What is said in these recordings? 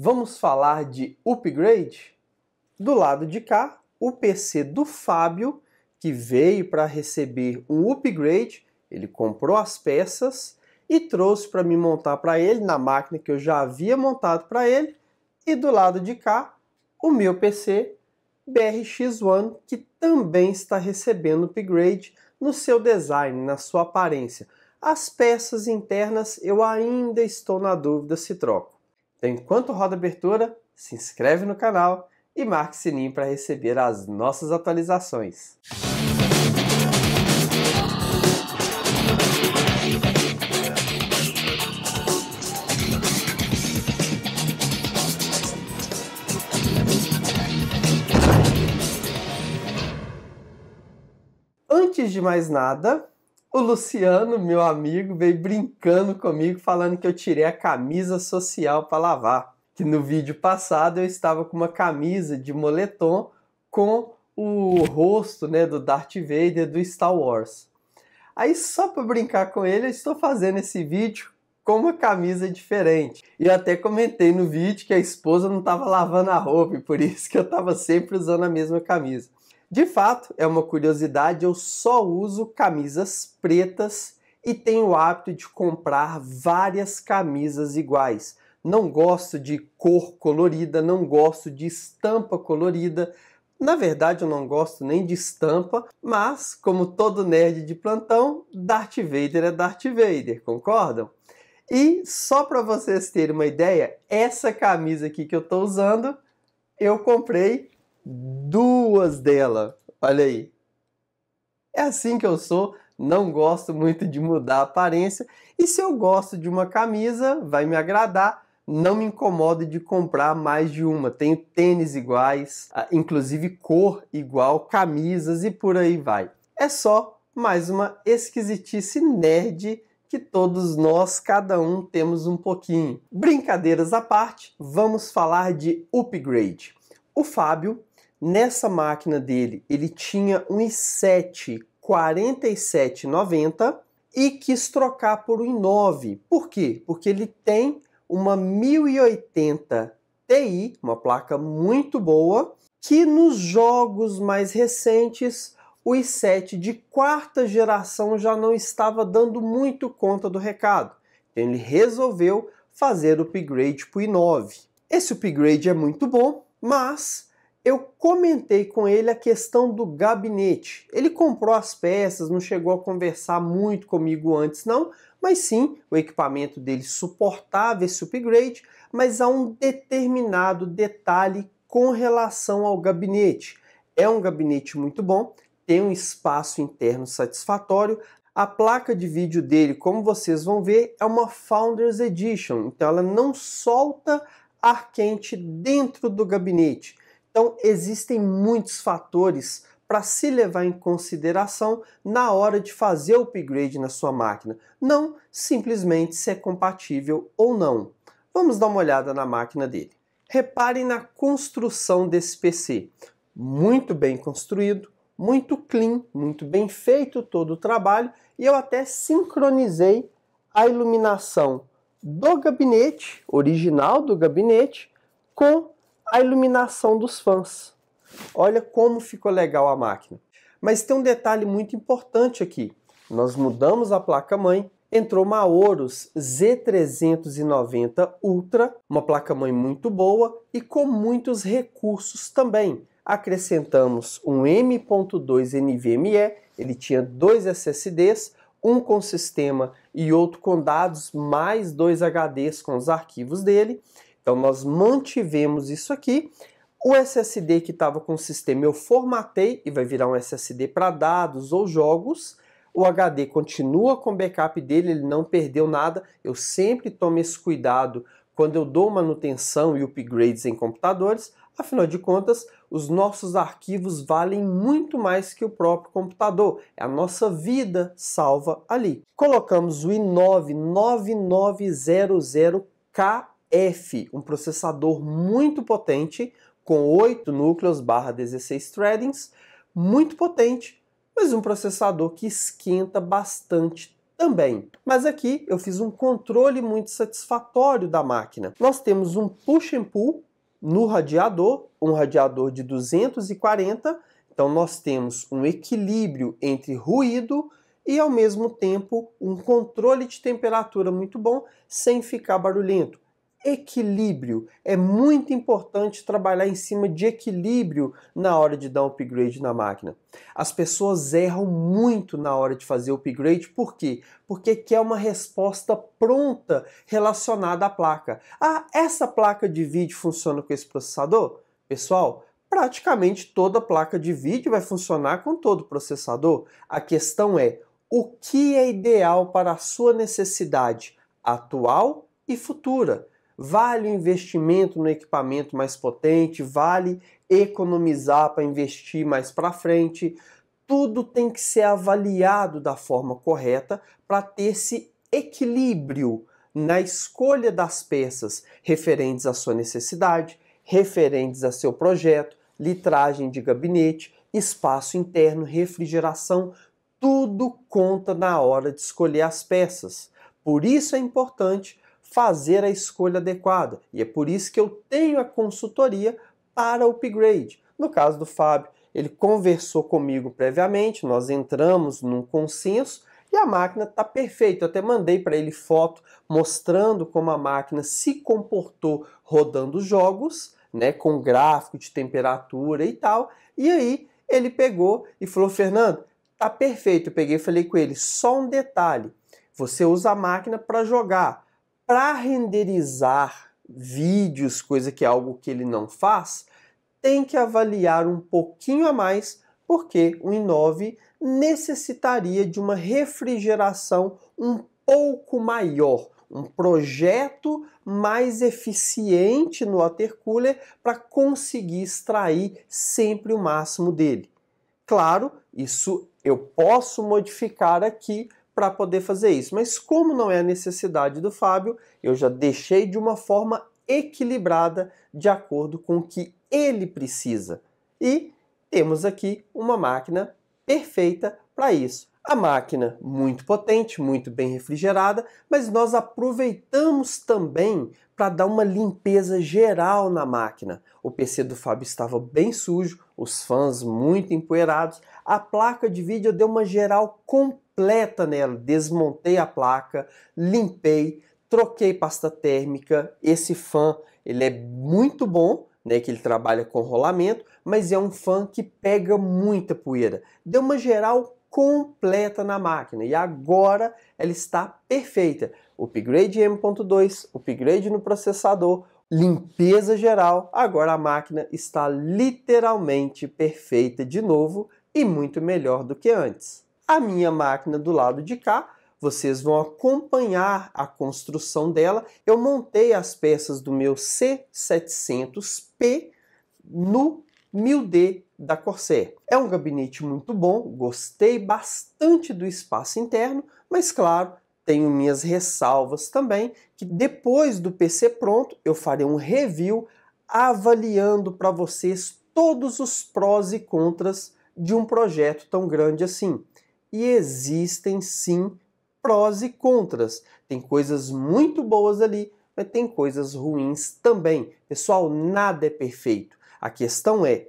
Vamos falar de upgrade? Do lado de cá, o PC do Fábio, que veio para receber um upgrade, ele comprou as peças e trouxe para me montar para ele na máquina que eu já havia montado para ele. E do lado de cá, o meu PC BRX One, que também está recebendo upgrade no seu design, na sua aparência. As peças internas eu ainda estou na dúvida se troco. Então, enquanto roda a abertura, se inscreve no canal e marque o sininho para receber as nossas atualizações. Antes de mais nada, o Luciano, meu amigo, veio brincando comigo falando que eu tirei a camisa social para lavar. Que no vídeo passado eu estava com uma camisa de moletom com o rosto né, do Darth Vader do Star Wars. Aí só para brincar com ele, eu estou fazendo esse vídeo com uma camisa diferente. E até comentei no vídeo que a esposa não estava lavando a roupa e por isso que eu estava sempre usando a mesma camisa. De fato, é uma curiosidade, eu só uso camisas pretas e tenho o hábito de comprar várias camisas iguais. Não gosto de cor colorida, não gosto de estampa colorida. Na verdade, eu não gosto nem de estampa, mas, como todo nerd de plantão, Darth Vader é Darth Vader, concordam? E só para vocês terem uma ideia, essa camisa aqui que eu estou usando, eu comprei duas dela. Olha aí. É assim que eu sou, não gosto muito de mudar a aparência. E se eu gosto de uma camisa, vai me agradar, não me incomodo de comprar mais de uma. Tenho tênis iguais, ah, inclusive cor igual, camisas e por aí vai. É só mais uma esquisitice nerd que todos nós, cada um, temos um pouquinho. Brincadeiras à parte, vamos falar de upgrade. O Fábio Nessa máquina dele, ele tinha um i7 4790 e quis trocar por um i9. Por quê? Porque ele tem uma 1080 Ti, uma placa muito boa, que nos jogos mais recentes o i7 de quarta geração já não estava dando muito conta do recado. Então ele resolveu fazer o upgrade para o i9. Esse upgrade é muito bom, mas eu comentei com ele a questão do gabinete. Ele comprou as peças, não chegou a conversar muito comigo antes, não, mas sim, o equipamento dele suportava esse upgrade, mas há um determinado detalhe com relação ao gabinete. É um gabinete muito bom, tem um espaço interno satisfatório. A placa de vídeo dele, como vocês vão ver, é uma Founders Edition, então ela não solta ar quente dentro do gabinete. Então, existem muitos fatores para se levar em consideração na hora de fazer o upgrade na sua máquina, não simplesmente se é compatível ou não. Vamos dar uma olhada na máquina dele. Reparem na construção desse PC. Muito bem construído, muito clean, muito bem feito todo o trabalho e eu até sincronizei a iluminação do gabinete, original do gabinete, com a iluminação dos fãs. Olha como ficou legal a máquina. Mas tem um detalhe muito importante aqui. Nós mudamos a placa-mãe, entrou uma Aorus Z390 Ultra, uma placa-mãe muito boa e com muitos recursos também. Acrescentamos um M.2 NVMe, ele tinha dois SSDs, um com sistema e outro com dados, mais dois HDs com os arquivos dele. Então nós mantivemos isso aqui. O SSD que estava com o sistema eu formatei e vai virar um SSD para dados ou jogos. O HD continua com o backup dele, ele não perdeu nada. Eu sempre tomo esse cuidado quando eu dou manutenção e upgrades em computadores. Afinal de contas, os nossos arquivos valem muito mais que o próprio computador. É a nossa vida salva ali. Colocamos o i9 9900K F, um processador muito potente, com 8 núcleos barra 16 threadings, muito potente, mas um processador que esquenta bastante também. Mas aqui eu fiz um controle muito satisfatório da máquina. Nós temos um push and pull no radiador, um radiador de 240, então nós temos um equilíbrio entre ruído e ao mesmo tempo um controle de temperatura muito bom sem ficar barulhento equilíbrio. É muito importante trabalhar em cima de equilíbrio na hora de dar upgrade na máquina. As pessoas erram muito na hora de fazer o upgrade, por quê? Porque quer uma resposta pronta relacionada à placa. Ah, essa placa de vídeo funciona com esse processador? Pessoal, praticamente toda placa de vídeo vai funcionar com todo processador. A questão é o que é ideal para a sua necessidade atual e futura. Vale o investimento no equipamento mais potente? Vale economizar para investir mais para frente? Tudo tem que ser avaliado da forma correta para ter esse equilíbrio na escolha das peças referentes à sua necessidade, referentes a seu projeto, litragem de gabinete, espaço interno, refrigeração, tudo conta na hora de escolher as peças. Por isso é importante fazer a escolha adequada. E é por isso que eu tenho a consultoria para o upgrade. No caso do Fábio, ele conversou comigo previamente, nós entramos num consenso e a máquina está perfeita. Eu até mandei para ele foto mostrando como a máquina se comportou rodando jogos, né, com gráfico de temperatura e tal. E aí ele pegou e falou: Fernando, tá perfeito. Eu peguei e falei com ele: só um detalhe, você usa a máquina para jogar para renderizar vídeos, coisa que é algo que ele não faz, tem que avaliar um pouquinho a mais, porque o i9 necessitaria de uma refrigeração um pouco maior, um projeto mais eficiente no water cooler para conseguir extrair sempre o máximo dele. Claro, isso eu posso modificar aqui para poder fazer isso. Mas como não é a necessidade do Fábio, eu já deixei de uma forma equilibrada de acordo com o que ele precisa. E temos aqui uma máquina perfeita para isso. A máquina muito potente, muito bem refrigerada, mas nós aproveitamos também para dar uma limpeza geral na máquina. O PC do Fábio estava bem sujo, os fãs muito empoeirados, a placa de vídeo deu uma geral completa completa nela. Desmontei a placa, limpei, troquei pasta térmica. Esse fan ele é muito bom, né, que ele trabalha com rolamento, mas é um fan que pega muita poeira. Deu uma geral completa na máquina e agora ela está perfeita. Upgrade M.2, upgrade no processador, limpeza geral. Agora a máquina está literalmente perfeita de novo e muito melhor do que antes a minha máquina do lado de cá. Vocês vão acompanhar a construção dela. Eu montei as peças do meu C700P no 1000D da Corsair. É um gabinete muito bom, gostei bastante do espaço interno, mas claro, tenho minhas ressalvas também, que depois do PC pronto, eu farei um review avaliando para vocês todos os prós e contras de um projeto tão grande assim e existem sim prós e contras. Tem coisas muito boas ali, mas tem coisas ruins também. Pessoal, nada é perfeito. A questão é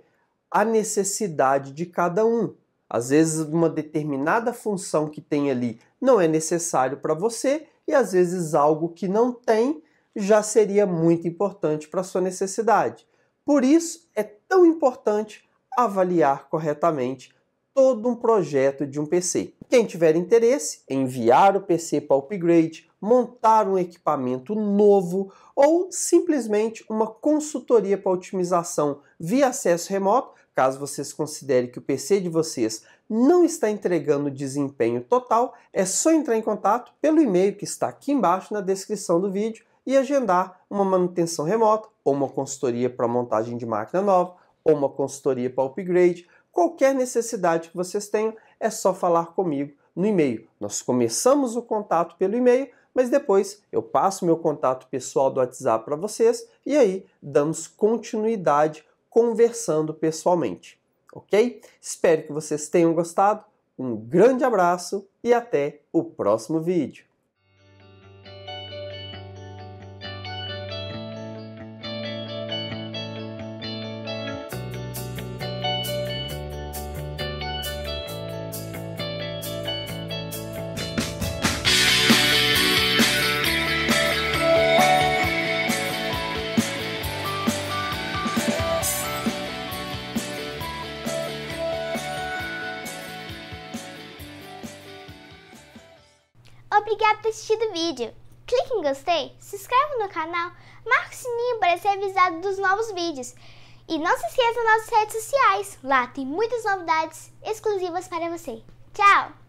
a necessidade de cada um. Às vezes, uma determinada função que tem ali não é necessário para você, e às vezes, algo que não tem já seria muito importante para sua necessidade. Por isso, é tão importante avaliar corretamente todo um projeto de um PC. Quem tiver interesse em enviar o PC para upgrade, montar um equipamento novo ou simplesmente uma consultoria para otimização via acesso remoto, caso vocês considerem que o PC de vocês não está entregando desempenho total, é só entrar em contato pelo e-mail que está aqui embaixo na descrição do vídeo e agendar uma manutenção remota ou uma consultoria para montagem de máquina nova ou uma consultoria para upgrade Qualquer necessidade que vocês tenham, é só falar comigo no e-mail. Nós começamos o contato pelo e-mail, mas depois eu passo meu contato pessoal do WhatsApp para vocês e aí damos continuidade conversando pessoalmente, ok? Espero que vocês tenham gostado. Um grande abraço e até o próximo vídeo. obrigado por assistir o vídeo. Clique em gostei, se inscreva no canal, marque o sininho para ser avisado dos novos vídeos. E não se esqueça das nossas redes sociais, lá tem muitas novidades exclusivas para você. Tchau!